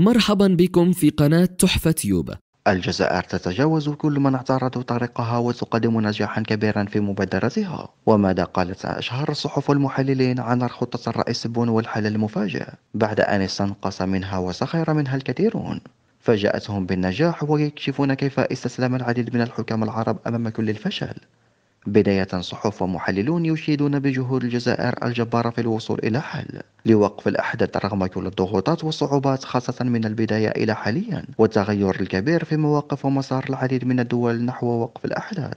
مرحبا بكم في قناة تحفة تيوب الجزائر تتجاوز كل من اعترض طريقها وتقدم نجاحا كبيرا في مبادرتها وماذا قالت أشهر الصحف والمحللين عن خطة الرئيس بون والحل المفاجئ بعد أن استنقص منها وسخر منها الكثيرون فجاءتهم بالنجاح ويكشفون كيف استسلم العديد من الحكام العرب أمام كل الفشل بداية صحف ومحللون يشيدون بجهود الجزائر الجبارة في الوصول إلى حل لوقف الأحداث رغم كل الضغوطات والصعوبات خاصة من البداية إلى حاليا والتغير الكبير في مواقف ومسار العديد من الدول نحو وقف الأحداث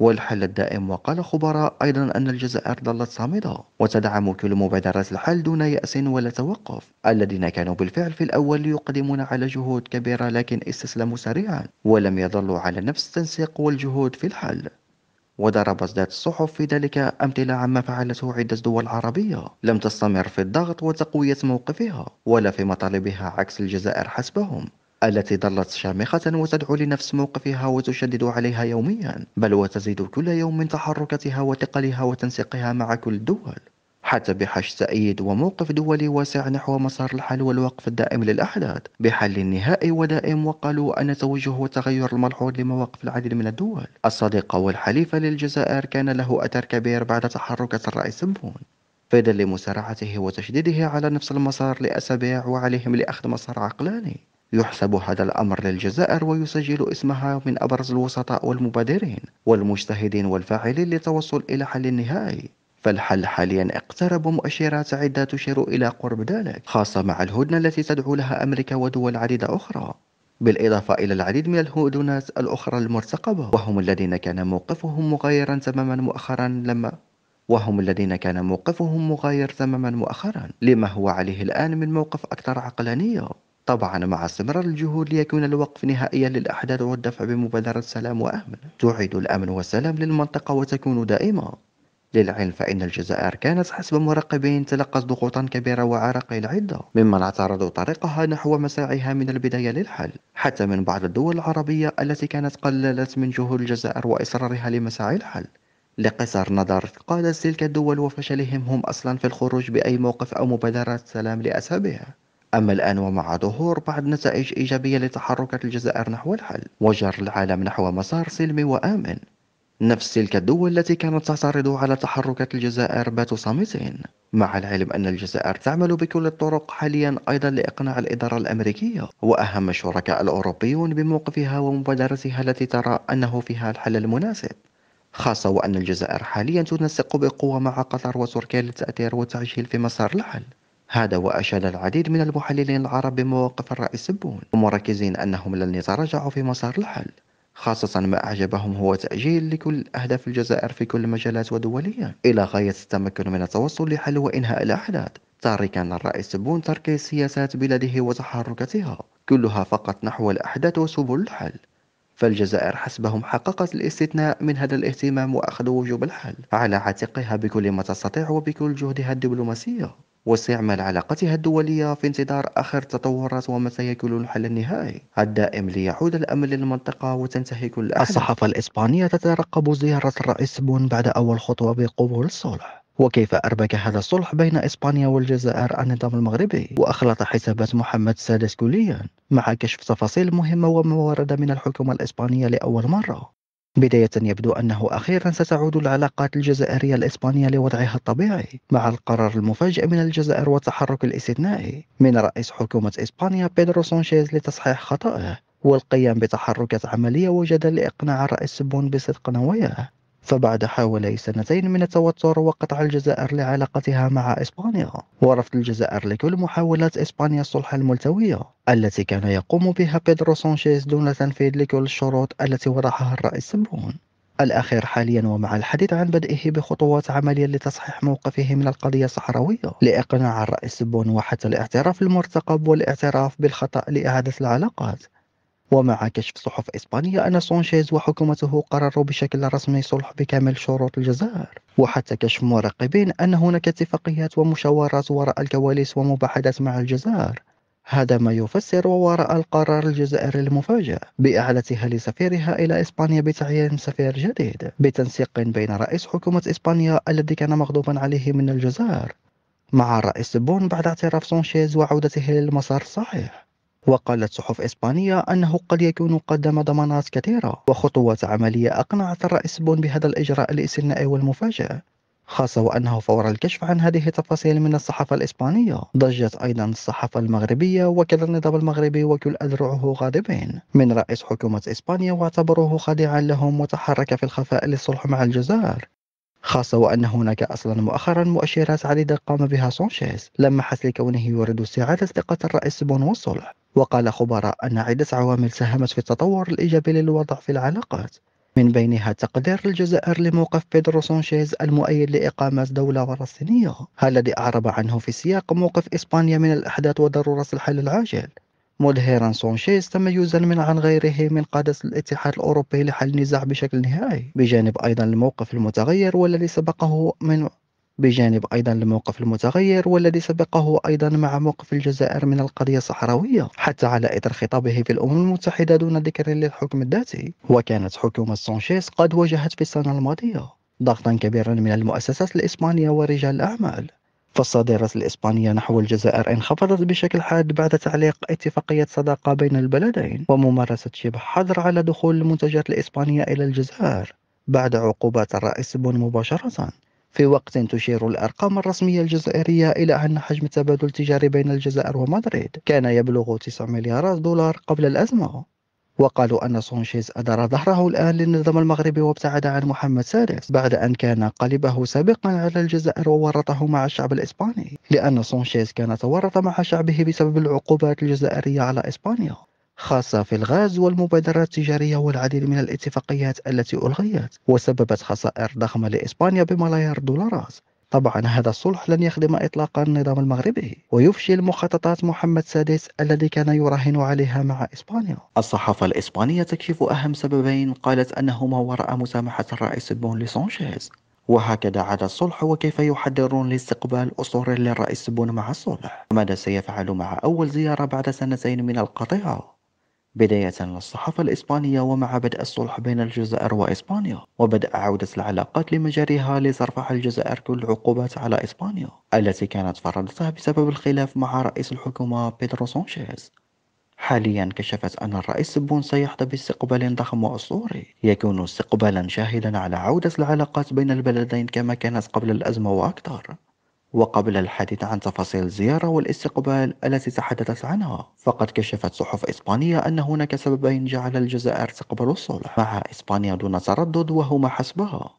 والحل الدائم وقال خبراء أيضا أن الجزائر ظلت صامدة وتدعم كل مبادرات الحل دون يأس ولا توقف الذين كانوا بالفعل في الأول يقدمون على جهود كبيرة لكن استسلموا سريعا ولم يظلوا على نفس التنسيق والجهود في الحل وضربت ذات الصحف في ذلك أمثلة عما فعلته عدة دول عربية لم تستمر في الضغط وتقوية موقفها ولا في مطالبها عكس الجزائر حسبهم التي ظلت شامخة وتدعو لنفس موقفها وتشدد عليها يوميا بل وتزيد كل يوم من تحركاتها وثقلها وتنسيقها مع كل الدول حتى بحش تأييد وموقف دولي واسع نحو مسار الحل والوقف الدائم للأحداث بحل نهائي ودائم وقالوا أن توجه والتغير الملحوظ لمواقف العديد من الدول الصديقة والحليفة للجزائر كان له أثر كبير بعد تحركات الرئيس بون في ظل مسارعته وتشديده على نفس المسار لأسابيع وعليهم لأخذ مسار عقلاني يحسب هذا الأمر للجزائر ويسجل اسمها من أبرز الوسطاء والمبادرين والمجتهدين والفاعلين للتوصل إلى حل نهائي فالحل حاليا اقترب مؤشرات عدة تشير إلى قرب ذلك خاصة مع الهدنة التي تدعو لها أمريكا ودول عديدة أخرى بالإضافة إلى العديد من الهدنات الأخرى المرتقبة وهم الذين كان موقفهم مغايرا تماما مؤخرا لما وهم الذين كان موقفهم مغاير تماما مؤخرا لما هو عليه الآن من موقف أكثر عقلانية طبعا مع استمرار الجهود ليكون الوقف نهائيا للأحداث والدفع بمبادرة سلام وأمن تعيد الأمن والسلام للمنطقة وتكون دائمة للعلم فإن الجزائر كانت حسب مراقبين تلقت ضغوطا كبيرة وعراقيل عدة ممن اعترضوا طريقها نحو مساعيها من البداية للحل حتى من بعض الدول العربية التي كانت قللت من جهود الجزائر وإصرارها لمساعي الحل لقصر نظر قادة تلك الدول وفشلهم هم أصلا في الخروج بأي موقف أو مبادرات سلام لأسبابها أما الآن ومع ظهور بعض نتائج إيجابية لتحركات الجزائر نحو الحل وجر العالم نحو مسار سلمي وآمن نفس تلك الدول التي كانت تعترض على تحركات الجزائر باتوا صامتين مع العلم أن الجزائر تعمل بكل الطرق حاليا أيضا لإقناع الإدارة الأمريكية وأهم الشركاء الأوروبيون بموقفها ومبادرتها التي ترى أنه فيها الحل المناسب خاصة وأن الجزائر حاليا تنسق بقوة مع قطر وتركيا للتأثير والتعجيل في مسار الحل هذا وأشاد العديد من المحللين العرب بمواقف الرئيس بون ومركزين أنهم لن يتراجعوا في مسار الحل خاصة ما أعجبهم هو تأجيل لكل أهداف الجزائر في كل المجالات ودوليا إلى غاية التمكن من التوصل لحل وإنهاء الأحداث تاركا الرئيس بون ترك سياسات بلاده وتحركاتها كلها فقط نحو الأحداث وسبل الحل فالجزائر حسبهم حققت الاستثناء من هذا الاهتمام وأخذ وجوب الحل على عاتقها بكل ما تستطيع وبكل جهدها الدبلوماسية واستعمال علاقتها الدولية في انتظار آخر التطورات وما سيكون الحل النهائي الدائم ليعود الأمن للمنطقة وتنتهك الأحداث الصحافة الإسبانية تترقب زيارة الرئيس بون بعد أول خطوة بقبول الصلح وكيف أربك هذا الصلح بين إسبانيا والجزائر النظام المغربي وأخلط حسابات محمد السادس كليا مع كشف تفاصيل مهمة وما ورد من الحكومة الإسبانية لأول مرة بداية يبدو أنه أخيرا ستعود العلاقات الجزائرية الإسبانية لوضعها الطبيعي مع القرار المفاجئ من الجزائر والتحرك الاستثنائي من رئيس حكومة إسبانيا بيدرو سانشيز لتصحيح خطأه والقيام بتحركات عملية وجدل لإقناع الرئيس سبون بصدق نواياه فبعد حوالي سنتين من التوتر وقطع الجزائر لعلاقتها مع إسبانيا ورفض الجزائر لكل محاولات إسبانيا الصلح الملتوية التي كان يقوم بها بيدرو سانشيز دون تنفيذ لكل الشروط التي وضعها الرئيس سبون الأخير حاليا ومع الحديث عن بدئه بخطوات عملية لتصحيح موقفه من القضية الصحراوية لإقناع الرئيس بون وحتى الاعتراف المرتقب والاعتراف بالخطأ لإعادة العلاقات ومع كشف صحف إسبانيا أن سانشيز وحكومته قرروا بشكل رسمي صلح بكامل شروط الجزائر وحتى كشف مراقبين أن هناك اتفاقيات ومشاورات وراء الكواليس ومباحثات مع الجزائر هذا ما يفسر وراء القرار الجزائري المفاجئ بإعلتها لسفيرها إلى إسبانيا بتعيين سفير جديد بتنسيق بين رئيس حكومة إسبانيا الذي كان مغضوبا عليه من الجزائر مع الرئيس بون بعد اعتراف سانشيز وعودته للمسار الصحيح وقالت صحف إسبانية أنه قد يكون قدم ضمانات كثيرة وخطوات عملية أقنعت الرئيس بون بهذا الإجراء الاستثنائي والمفاجئ خاصة وأنه فور الكشف عن هذه التفاصيل من الصحافة الإسبانية ضجت أيضا الصحافة المغربية وكذا النظام المغربي وكل أذرعه غاضبين من رئيس حكومة إسبانيا واعتبروه خادعا لهم وتحرك في الخفاء للصلح مع الجزائر خاصة وأن هناك أصلا مؤخرا مؤشرات عديدة قام بها سانشيز لمحت لكونه يريد استعادة ثقة الرئيس بونو صلح وقال خبراء أن عدة عوامل ساهمت في التطور الإيجابي للوضع في العلاقات من بينها تقدير الجزائر لموقف بيدرو سانشيز المؤيد لإقامة دولة فلسطينية الذي أعرب عنه في سياق موقف إسبانيا من الأحداث وضرورة الحل العاجل مدهرا سونشيز تميزا من عن غيره من قادة الاتحاد الأوروبي لحل النزاع بشكل نهائي بجانب أيضا الموقف المتغير والذي سبقه من بجانب أيضا الموقف المتغير والذي سبقه أيضا مع موقف الجزائر من القضية الصحراوية حتى على إثر خطابه في الأمم المتحدة دون ذكر للحكم الذاتي وكانت حكومة سونشيز قد واجهت في السنة الماضية ضغطا كبيرا من المؤسسات الإسبانية ورجال الأعمال فالصادرة الإسبانية نحو الجزائر انخفضت بشكل حاد بعد تعليق اتفاقية صداقة بين البلدين وممارسة شبه حظر على دخول المنتجات الإسبانية إلى الجزائر بعد عقوبات الرئيس بون مباشرة في وقت تشير الأرقام الرسمية الجزائرية إلى أن حجم التبادل التجاري بين الجزائر ومدريد كان يبلغ 9 مليارات دولار قبل الأزمة وقالوا أن سونشيز أدار ظهره الآن للنظام المغربي وابتعد عن محمد سادس بعد أن كان قلبه سابقا على الجزائر وورطه مع الشعب الإسباني لأن سونشيز كان تورط مع شعبه بسبب العقوبات الجزائرية على إسبانيا خاصة في الغاز والمبادرات التجارية والعديد من الاتفاقيات التي ألغيت وسببت خسائر ضخمة لإسبانيا بملايير الدولارات طبعا هذا الصلح لن يخدم إطلاقا النظام المغربي ويفشل مخططات محمد السادس الذي كان يراهن عليها مع إسبانيا الصحافة الإسبانية تكشف أهم سببين قالت أنهما وراء مسامحة الرئيس بون لسانشيز وهكذا عاد الصلح وكيف يحضرون لاستقبال أسطوري للرئيس بون مع الصلح ماذا سيفعل مع أول زيارة بعد سنتين من القطيعة بداية للصحافة الإسبانية ومع بدء الصلح بين الجزائر وإسبانيا وبدأ عودة العلاقات لمجاريها لترفع الجزائر كل العقوبات على إسبانيا التي كانت فرضتها بسبب الخلاف مع رئيس الحكومة بيدرو سانشيز حاليا كشفت أن الرئيس سبون سيحظى باستقبال ضخم وأسطوري يكون استقبالا شاهدا على عودة العلاقات بين البلدين كما كانت قبل الأزمة وأكثر وقبل الحديث عن تفاصيل الزيارة والاستقبال التي تحدثت عنها فقد كشفت صحف إسبانية أن هناك سببين جعل الجزائر تقبل الصلح مع إسبانيا دون تردد وهما حسبها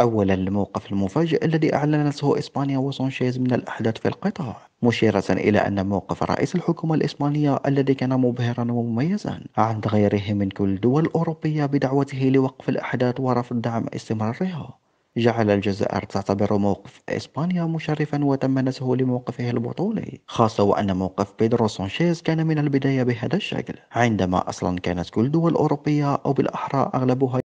أولا الموقف المفاجئ الذي أعلنته إسبانيا وسانشيز من الأحداث في القطاع مشيرة إلى أن موقف رئيس الحكومة الإسبانية الذي كان مبهرا ومميزا عند غيره من كل الدول الأوروبية بدعوته لوقف الأحداث ورفض دعم استمرارها جعل الجزائر تعتبر موقف إسبانيا مشرفا وتم نسه لموقفه البطولي خاصة وأن موقف بيدرو سانشيز كان من البداية بهذا الشكل عندما أصلا كانت كل دول أوروبية أو بالأحرى أغلبها